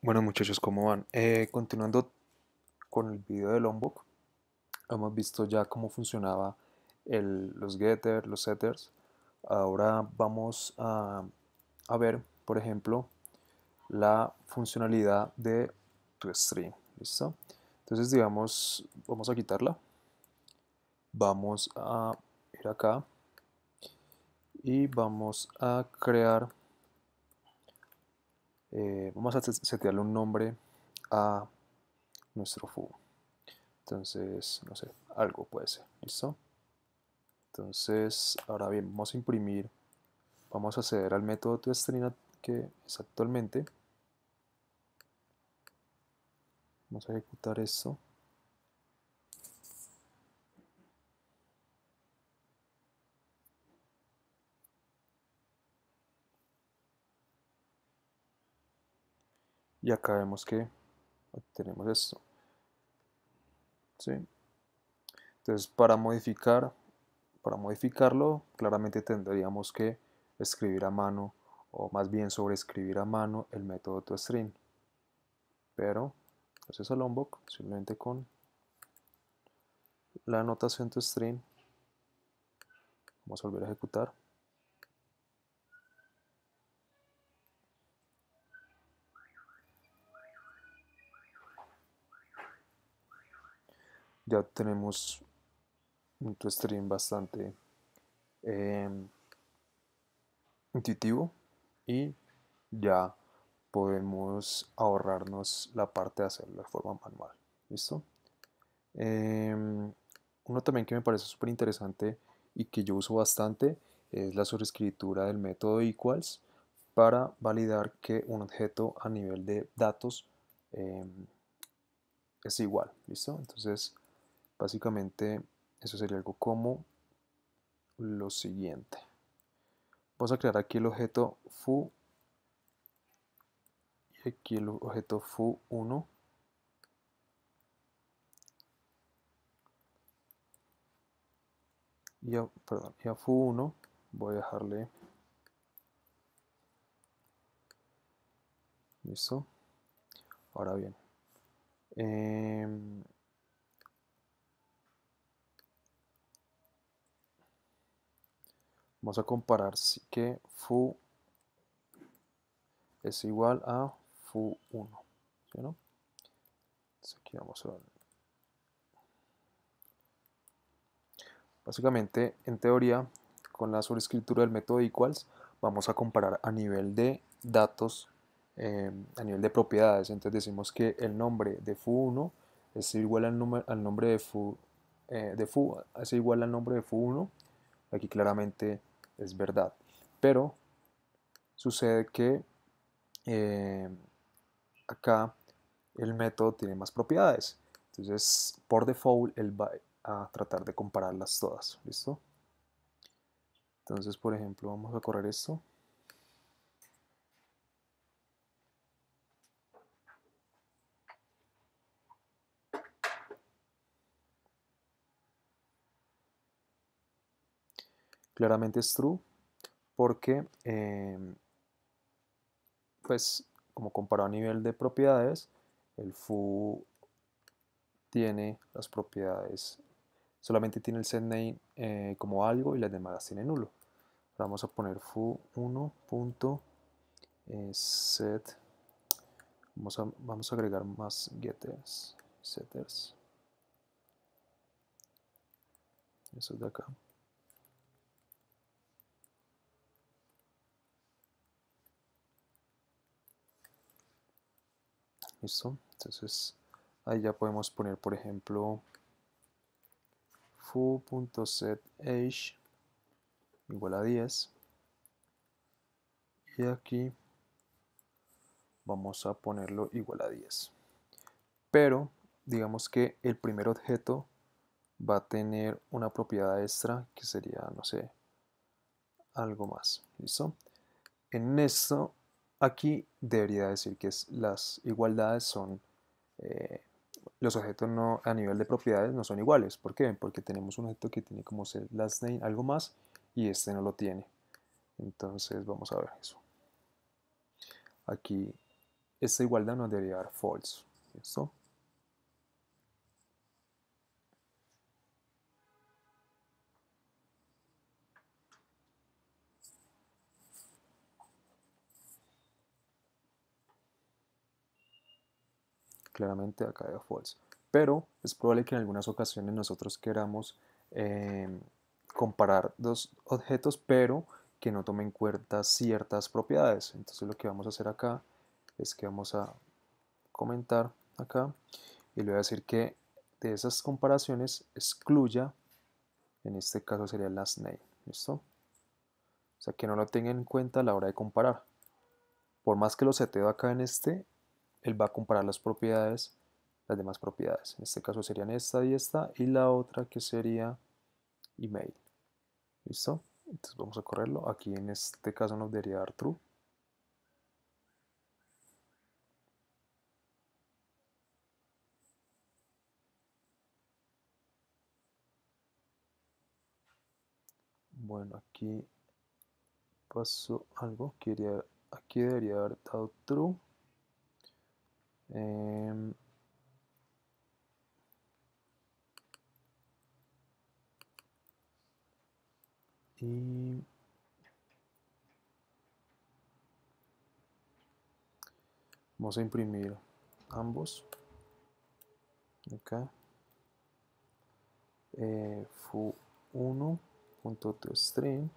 Bueno muchachos, ¿cómo van? Eh, continuando con el video del Lombok, hemos visto ya cómo funcionaba el, los getters, los setters. Ahora vamos a, ver, por ejemplo, la funcionalidad de tu stream. ¿Listo? Entonces, digamos, vamos a quitarla. Vamos a ir acá y vamos a crear eh, vamos a setearle un nombre a nuestro foo. Entonces, no sé, algo puede ser, ¿listo? Entonces, ahora bien, vamos a imprimir, vamos a acceder al método toString que es actualmente. Vamos a ejecutar esto. y acá vemos que tenemos esto ¿Sí? entonces para modificar para modificarlo claramente tendríamos que escribir a mano o más bien sobreescribir a mano el método toString pero es el Lombok simplemente con la anotación toString vamos a volver a ejecutar ya tenemos un stream bastante em, intuitivo y ya podemos ahorrarnos la parte de hacerlo de forma manual. ¿Listo? Em, uno también que me parece súper interesante y que yo uso bastante es la sobreescritura del método equals para validar que un objeto a nivel de datos em, es igual. ¿Listo? Entonces, Básicamente, eso sería algo como lo siguiente. Vamos a crear aquí el objeto fu y aquí el objeto fu 1 Y a, perdón, 1 voy a dejarle listo ahora bien eh, Vamos a comparar si que fu es igual a fu1. Básicamente, en teoría, con la sobreescritura del método equals, vamos a comparar a nivel de datos, em, a nivel de propiedades. Entonces decimos que el nombre de fu1 es igual al, al nombre de fu, eh, de fu es igual al nombre de fu1. Aquí claramente es verdad. Pero sucede que eh, acá el método tiene más propiedades. Entonces, por default, él va a tratar de compararlas todas. ¿Listo? Entonces, por ejemplo, vamos a correr esto. Claramente es true porque, em, pues, como comparado a nivel de propiedades, el foo tiene las propiedades, solamente tiene el setName eh, como algo y las demás tiene nulo. vamos a poner foo1.set. Eh, vamos a, vamos a agregar más getters, setters. Eso es de acá. ¿Listo? Entonces ahí ya podemos poner, por ejemplo, foo.setAge igual a 10. Y aquí vamos a ponerlo igual a 10. Pero digamos que el primer objeto va a tener una propiedad extra que sería, no sé, algo más. ¿Listo? En esto Aquí debería decir que las igualdades son, eh, los objetos no, a nivel de propiedades no son iguales. ¿Por qué? Porque tenemos un objeto que tiene como ser last name algo más y este no lo tiene. Entonces vamos a ver eso. Aquí esta igualdad nos debería dar false. ¿Listo? claramente acá de false. Pero es probable que en algunas ocasiones nosotros queramos em, comparar dos objetos, pero que no tomen en cuenta ciertas propiedades. Entonces lo que vamos a hacer acá es que vamos a comentar acá y le voy a decir que de esas comparaciones excluya, en este caso sería last name, ¿listo? O sea que no lo tenga en cuenta a la hora de comparar. Por más que lo seteo acá en este, él va a comparar las propiedades, las demás propiedades. En este caso serían esta y esta, y la otra que sería email. ¿Listo? Entonces vamos a correrlo. Aquí en este caso nos debería dar true. Bueno, aquí pasó algo. aquí debería haber dado true. Eh, y vamos a imprimir ambos acá eh, fu1.toString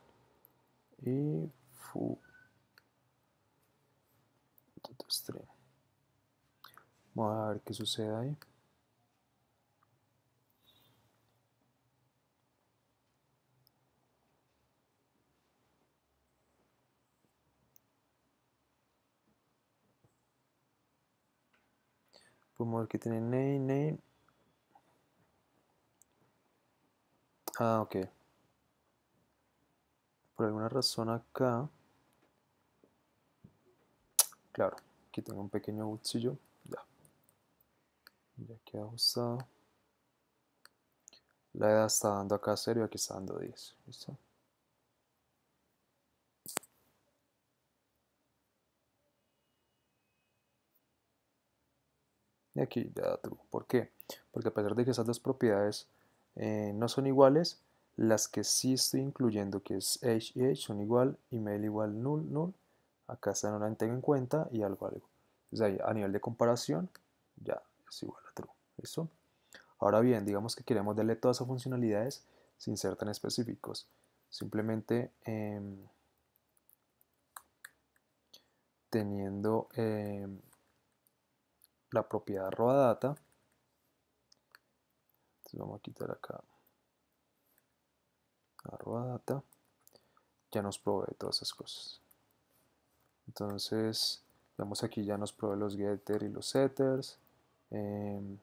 y fu.toString Vamos a ver qué sucede ahí. Podemos ver que tiene name, Ah, ok. Por alguna razón acá. Claro, aquí tengo un pequeño bolsillo queda ajustado. La edad está dando acá 0 y aquí está dando 10. Y aquí ya da true. ¿Por qué? Porque a pesar de que esas dos propiedades eh, no son iguales, las que sí estoy incluyendo, que es age y age, son igual, email igual null, null. Acá están no la tengo en cuenta y algo, algo. Entonces ahí, a nivel de comparación, ya Ahora bien, digamos que queremos darle todas esas funcionalidades sin ser tan específicos. Simplemente em, teniendo em, la propiedad arroba data. vamos a quitar acá arroba data. Ya nos provee todas esas cosas. Entonces, vemos aquí ya nos provee los getter y los setters. Em,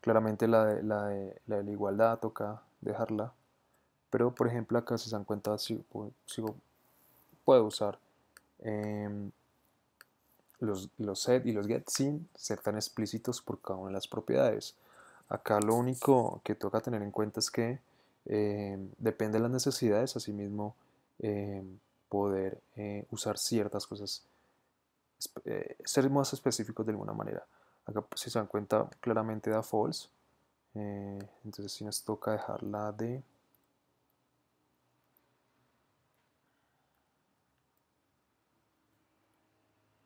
claramente la de, la, igualdad toca dejarla. Pero por ejemplo acá si se dan cuenta si puedo usar em, los, set y los get sin ser tan explícitos por cada una de las propiedades. Acá lo único que toca tener en cuenta es que em, depende de las necesidades, asimismo mismo poder eh, usar ciertas cosas eh, ser más específicos de alguna manera. Acá pues, si se dan cuenta claramente da false. Eh, entonces si nos toca dejarla de...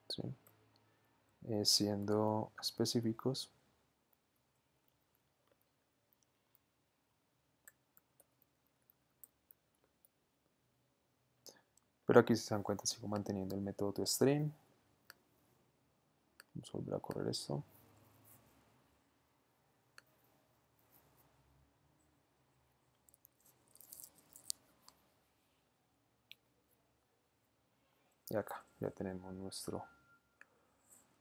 ¿sí? Eh, siendo específicos. Pero aquí si se dan cuenta sigo manteniendo el método de stream. Vamos a volver a correr esto. Y acá ya tenemos nuestro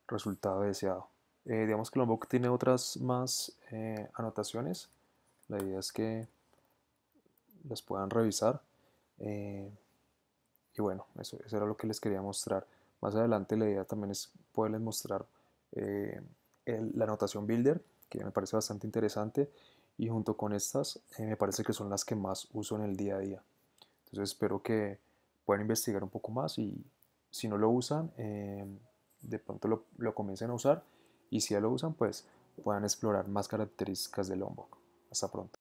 resultado deseado. Eh, digamos que Lombok tiene otras más eh, anotaciones. La idea es que las puedan revisar. Eh, y bueno, eso era lo que les quería mostrar. Más adelante la idea también es poderles mostrar eh, la anotación builder, que me parece bastante interesante, y junto con estas eh, me parece que son las que más uso en el día a día. Entonces espero que puedan investigar un poco más y si no lo usan, em, de pronto lo, comiencen a usar y si ya lo usan, pues puedan explorar más características del Lombok. Hasta pronto.